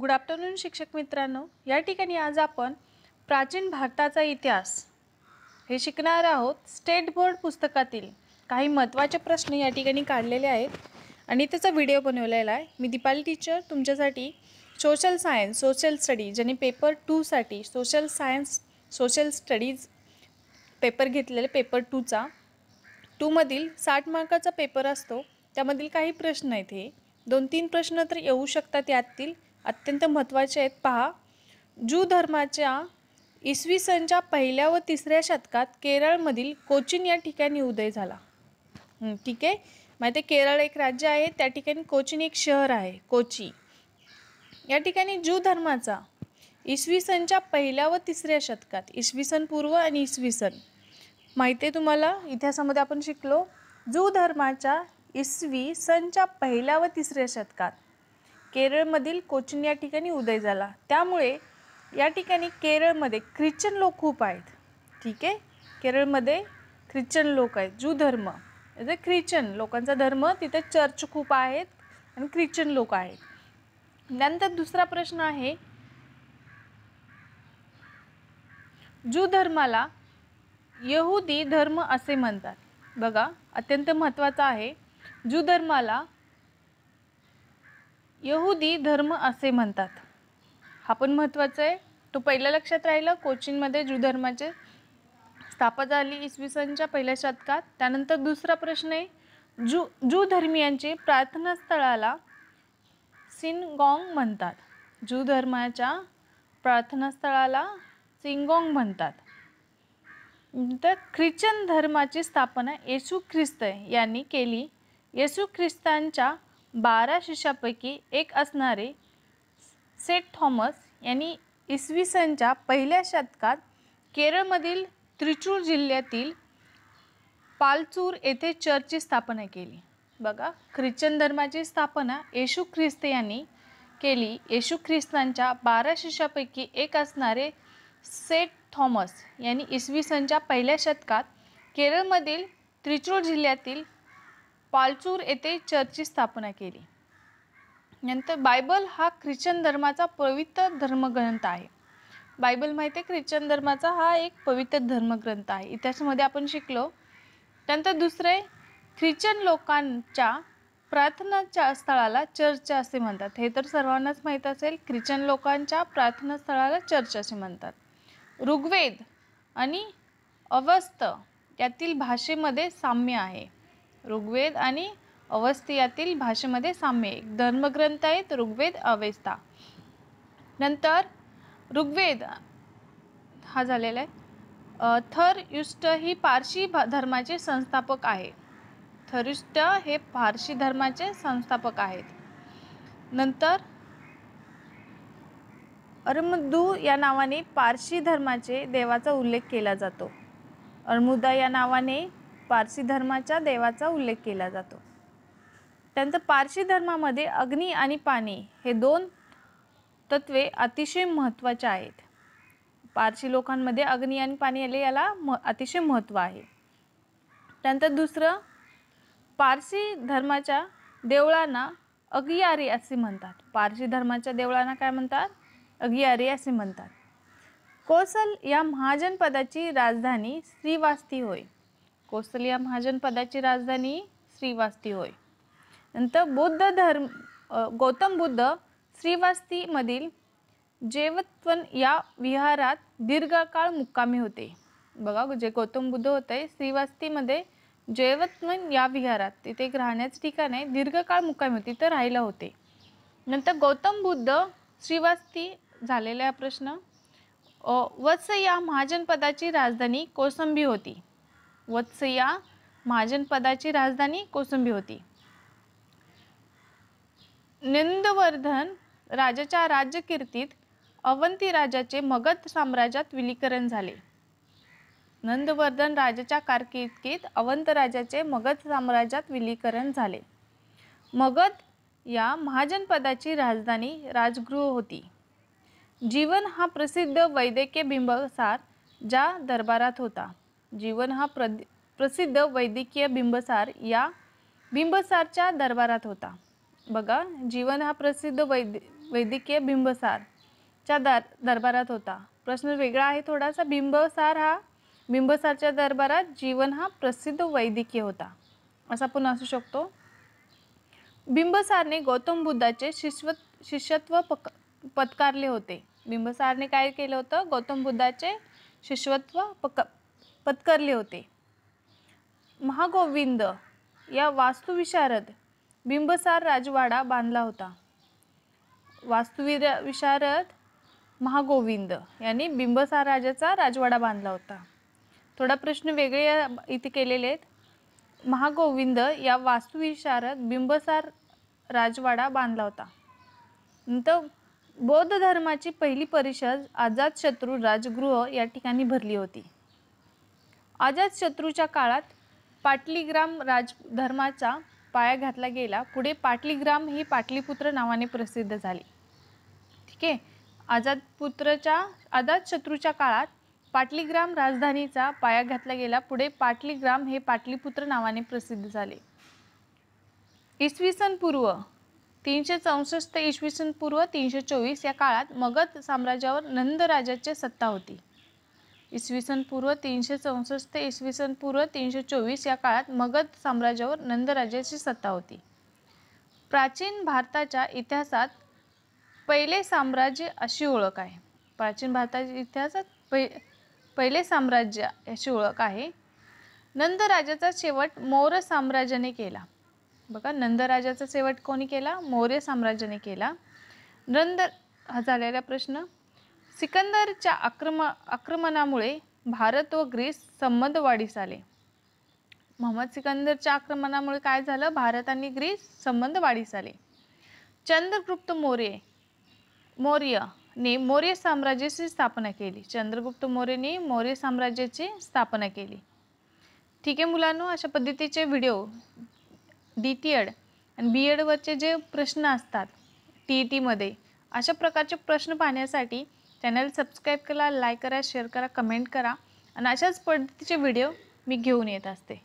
good afternoon शिक्षक मित्रांनो या ठिकाणी आज आपण प्राचीन भारताचा इतिहास हे शिकणार आहोत स्टेट बोर्ड पुस्तकातील काही महत्त्वाचे प्रश्न या ठिकाणी काढलेले आहेत आणि त्याचा व्हिडिओ बनवलेला आहे मी दीपाली टीचर तुमच्यासाठी सोशल सायन्स सोशल स्टडीज ज्याने पेपर टूसाठी social science social studies paper घेतलेले पेपर टूचा टूमधील साठ मार्काचा पेपर असतो त्यामधील काही प्रश्न आहेत हे दोन तीन प्रश्न तर येऊ शकतात यातील अत्यंत महत्त्वाचे आहेत पहा जू धर्माच्या इसवी सनच्या पहिल्या व तिसऱ्या शतकात केरळमधील कोचीन या ठिकाणी उदय झाला ठीक आहे माहिती केरळ एक राज्य आहे त्या ठिकाणी कोचीन एक शहर आहे कोची या ठिकाणी जू धर्माचा इसवी सनच्या पहिल्या व तिसऱ्या शतकात इसवी सन पूर्व आणि इसवी सन माहिती आहे तुम्हाला इतिहासामध्ये आपण शिकलो जू धर्माच्या इसवी सनच्या पहिल्या व तिसऱ्या शतकात केरळमधील कोचीन या ठिकाणी उदय झाला त्यामुळे या ठिकाणी केरळमध्ये ख्रिश्चन लोक खूप आहेत ठीक आहे केरळमध्ये ख्रिश्चन लोक आहेत जू धर्म म्हणजे ख्रिश्चन लोकांचा धर्म तिथे चर्च खूप आहेत आणि ख्रिश्चन लोक आहेत नंतर दुसरा प्रश्न आहे जू धर्माला यहुदी धर्म असे म्हणतात बघा अत्यंत महत्त्वाचा आहे जू धर्माला यहुदी धर्म असे म्हणतात हा पण महत्त्वाचा आहे तो पहिल्या लक्षात राहिला कोचीनमध्ये जू धर्माचे स्थापना झाली इसवी सनच्या पहिल्या शतकात त्यानंतर दुसरा प्रश्न आहे जू जू धर्मियांचे प्रार्थनास्थळाला सिनगॉंग म्हणतात जू धर्माच्या प्रार्थनास्थळाला सिंगोंग म्हणतात तर ख्रिश्चन धर्माची स्थापना येशू ख्रिस्त यांनी केली येशू ख्रिस्तांच्या बारा शिष्यापैकी एक असणारे सेट थॉमस यांनी इसवी सनच्या पहिल्या शतकात केरळमधील त्रिचूर जिल्ह्यातील पालचूर येथे चर्चची स्थापना केली बघा ख्रिश्चन धर्माची स्थापना येशू ख्रिस्त यांनी केली येशू ख्रिस्तांच्या बारा शिष्यापैकी एक असणारे सेट थॉमस यांनी इसवी सनच्या पहिल्या शतकात केरळमधील त्रिचूर जिल्ह्यातील पालचूर येथे चर्चची स्थापना केली नंतर बायबल हा ख्रिश्चन धर्माचा पवित्र धर्मग्रंथ आहे बायबल माहिती आहे ख्रिश्चन धर्माचा हा एक पवित्र धर्मग्रंथ आहे इतिहासामध्ये आपण शिकलो त्यानंतर दुसरे ख्रिश्चन लोकांच्या प्रार्थनाच्या स्थळाला चर्च असे म्हणतात हे तर सर्वांनाच माहीत असेल ख्रिश्चन लोकांच्या प्रार्थना स्थळाला चर्च असे म्हणतात ऋग्वेद आणि अवस्थ यातील भाषेमध्ये साम्य आहे ऋग्वेद आणि अवस्थी यातील भाषेमध्ये साम्य एक धर्मग्रंथ आहेत ऋग्वेद अवेस्ता नंतर ऋग्वेद हा झालेला आहे थरयुष्ट ही पारशी धर्माचे संस्थापक आहे थरिष्ट हे पारशी धर्माचे संस्थापक आहेत नंतर अर्मदू या नावाने पारशी धर्माचे देवाचा उल्लेख केला जातो अर्मुदा या नावाने पारसी धर्माच्या देवाचा उल्लेख केला जातो त्यानंतर पारशी धर्मामध्ये अग्नी आणि पाणी हे दोन तत्वे अतिशय महत्त्वाचे आहेत पारशी लोकांमध्ये अग्नी आणि पाणी आले याला म अतिशय महत्त्व आहे त्यानंतर दुसरं पारसी धर्माच्या देवळांना अगियारी असे म्हणतात पारशी धर्माच्या देवळांना काय म्हणतात अगियारी असे म्हणतात कोसल या महाजनपदाची राजधानी श्रीवास्ती होय कोसलिया महाजन पदाची राजधानी श्रीवास्ती होय नंतर बौद्ध धर्म गौतम बुद्ध श्रीवास्तीमधील जेवत्वन या विहारात दीर्घकाळ मुक्कामी होते बघा जे गौतम बुद्ध होते श्रीवास्तीमध्ये जैवत्मन या विहारात तिथे एक राहण्याचं ठिकाण आहे दीर्घकाळ मुक्कामी होती तर राहिला होते नंतर गौतम बुद्ध श्रीवास्ती झालेला प्रश्न वत्स या महाजनपदाची राजधानी कोसंबी होती वत्स या महाजनपदाची राजधानी कोसंबी होती नंदवर्धन राजाच्या राज्यकीर्तीत अवंती राजाचे मगध साम्राज्यात विलीकरण झाले नंदवर्धन राजाच्या कारकिर्दीत अवंत राजाचे मगध साम्राज्यात विलीकरण झाले मगध या महाजनपदाची राजधानी राजगृह होती जीवन हा प्रसिद्ध वैद्यकीय बिंबसार ज्या दरबारात होता जीवन हा प्रद प्रसिद्ध वैद्यकीय बिंबसार या बिंबसारच्या दरबारात होता बघा जीवन हा प्रसिद्ध वैद्य वैद्यकीय बिंबसारच्या दर दरबारात होता प्रश्न वेगळा आहे थोडासा बिंबसार हा बिंबसारच्या दरबारात जीवन हा प्रसिद्ध वैद्यकीय होता असा पण असू शकतो बिंबसारने गौतम बुद्धाचे शिष्व शिष्यत्व पक पत्कारले होते बिंबसारने काय केलं होतं गौतम बुद्धाचे शिष्यत्व पक पत्करले होते महागोविंद या वास्तुविशारद बिंबसार राजवाडा बांधला होता वास्तुविरा विशारद महागोविंद यांनी बिंबसार राजाचा राजवाडा बांधला होता थोडा प्रश्न वेगळे इथे केलेले आहेत महागोविंद या वास्तुविशारद बिंबसार राजवाडा बांधला होता नंतर बौद्ध धर्माची पहिली परिषद आजाद शत्रू राजगृह या ठिकाणी भरली होती शत्रूच्या काळात पाटलीग्राम धर्माचा पाया घातला गेला पुढे पाटलीग्राम ही पाटलीपुत्र नावाने प्रसिद्ध झाली ठीक आहे आजादपुत्रच्या शत्रूच्या काळात पाटलीग्राम राजधानीचा पाया घातला गेला पुढे पाटलीग्राम हे पाटलीपुत्र नावाने प्रसिद्ध झाले इसवी सन पूर्व तीनशे चौसष्ट इसवी सन पूर्व तीनशे चोवीस या काळात मगध साम्राज्यावर नंद सत्ता होती इसवी सन पूर्व तीनशे चौसष्ट ते इसवी सन पूर्व तीनशे चोवीस या काळात मगध साम्राज्यावर नंदराजाची सत्ता होती प्राचीन भारताच्या इतिहासात पहिले साम्राज्य अशी ओळख आहे प्राचीन भारताच्या इतिहासात पै पहिले साम्राज्य अशी ओळख आहे नंदराजाचा शेवट मौर्य साम्राज्याने केला बघा नंदराजाचा शेवट कोणी केला मौर्य साम्राज्याने केला नंद हा झालेला प्रश्न सिकंदरच्या आक्रम आक्रमणामुळे भारत व ग्रीस संबंध वाढीस आले मोहम्मद सिकंदरच्या आक्रमणामुळे काय झालं भारत आणि ग्रीस संबंध वाढीस आले चंद्रगुप्त मौर्य मौर्यने मौर्य साम्राज्याची स्थापना केली चंद्रगुप्त मौर्यने मौर्य साम्राज्याची स्थापना केली ठीक आहे मुलांनो अशा पद्धतीचे व्हिडिओ डी टी एड आणि बी एडवरचे जे प्रश्न असतात टी ई e टीमध्ये अशा प्रकारचे प्रश्न पाहण्यासाठी चॅनल सबस्क्राईब करा लाईक करा शेअर करा कमेंट करा आणि अशाच पद्धतीचे व्हिडिओ मी घेऊन येत असते